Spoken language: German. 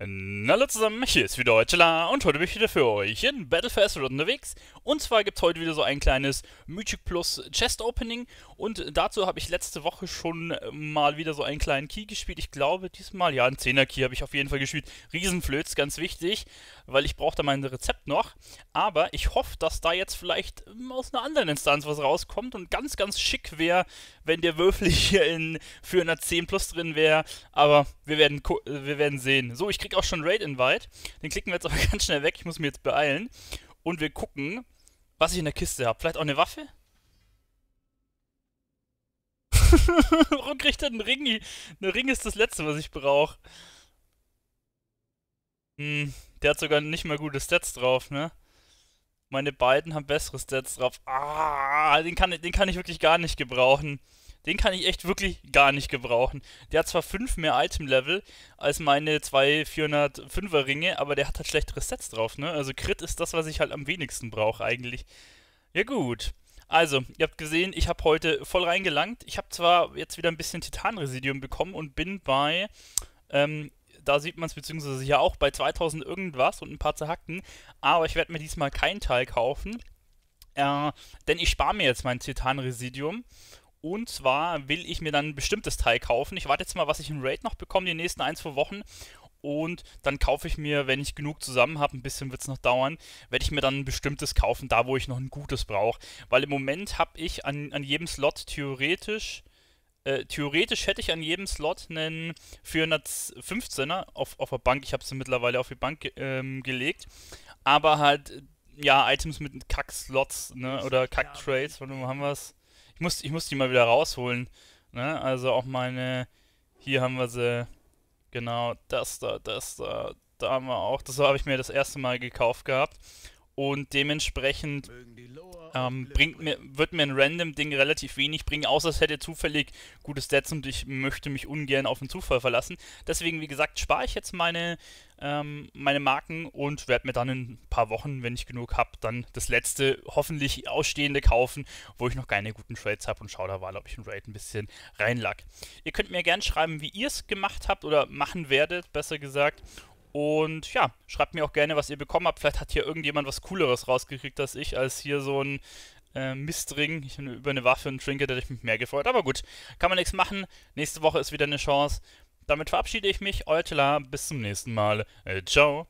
Hallo zusammen, hier ist wieder Heutela und heute bin ich wieder für euch in Battle for Azeroth unterwegs. Und zwar gibt es heute wieder so ein kleines Mythic Plus Chest Opening und dazu habe ich letzte Woche schon mal wieder so einen kleinen Key gespielt. Ich glaube diesmal, ja, einen 10er Key habe ich auf jeden Fall gespielt. Riesenflöts, ganz wichtig, weil ich brauche da mein Rezept noch. Aber ich hoffe, dass da jetzt vielleicht ähm, aus einer anderen Instanz was rauskommt und ganz, ganz schick wäre, wenn der Würfel hier in, für einer 10 Plus drin wäre. Aber wir werden, äh, wir werden sehen. So, ich kriege kriege auch schon Raid-Invite. Den klicken wir jetzt aber ganz schnell weg. Ich muss mich jetzt beeilen. Und wir gucken, was ich in der Kiste habe. Vielleicht auch eine Waffe? Warum kriegt er einen Ring? Ein Ring ist das Letzte, was ich brauche. Hm, der hat sogar nicht mal gute Stats drauf, ne? Meine beiden haben bessere Stats drauf. Ah, den kann, den kann ich wirklich gar nicht gebrauchen. Den kann ich echt wirklich gar nicht gebrauchen. Der hat zwar 5 mehr Item-Level als meine zwei 405er-Ringe, aber der hat halt schlechtere Sets drauf, ne? Also Crit ist das, was ich halt am wenigsten brauche eigentlich. Ja gut. Also, ihr habt gesehen, ich habe heute voll reingelangt. Ich habe zwar jetzt wieder ein bisschen Titanresidium bekommen und bin bei, ähm, da sieht man es beziehungsweise hier auch, bei 2000 irgendwas und ein paar zerhackten. Aber ich werde mir diesmal keinen Teil kaufen, äh, denn ich spare mir jetzt mein Titanresidium und zwar will ich mir dann ein bestimmtes Teil kaufen. Ich warte jetzt mal, was ich im Raid noch bekomme, die nächsten ein, zwei Wochen. Und dann kaufe ich mir, wenn ich genug zusammen habe, ein bisschen wird es noch dauern, werde ich mir dann ein bestimmtes kaufen, da wo ich noch ein gutes brauche. Weil im Moment habe ich an, an jedem Slot theoretisch, äh, theoretisch hätte ich an jedem Slot einen 415er auf, auf der Bank. Ich habe sie mittlerweile auf die Bank ähm, gelegt. Aber halt, ja, Items mit Kack-Slots ne? oder Kack-Trades, warum haben wir es? Ich muss, ich muss die mal wieder rausholen. Ne? Also auch meine. Hier haben wir sie. Genau, das da, das da. Da haben wir auch. Das habe ich mir das erste Mal gekauft gehabt. Und dementsprechend ähm, bringt mir, wird mir ein Random-Ding relativ wenig bringen, außer es hätte zufällig gute Stats und ich möchte mich ungern auf den Zufall verlassen. Deswegen, wie gesagt, spare ich jetzt meine, ähm, meine Marken und werde mir dann in ein paar Wochen, wenn ich genug habe, dann das letzte, hoffentlich ausstehende kaufen, wo ich noch keine guten Trades habe und schaue da mal, ob ich ein Raid ein bisschen reinlag. Ihr könnt mir gerne schreiben, wie ihr es gemacht habt oder machen werdet, besser gesagt und ja, schreibt mir auch gerne, was ihr bekommen habt. Vielleicht hat hier irgendjemand was Cooleres rausgekriegt als ich, als hier so ein äh, Mistring ich, über eine Waffe und Trinket hätte ich mich mehr gefreut. Aber gut, kann man nichts machen. Nächste Woche ist wieder eine Chance. Damit verabschiede ich mich. Euer Tela, bis zum nächsten Mal. Äh, ciao.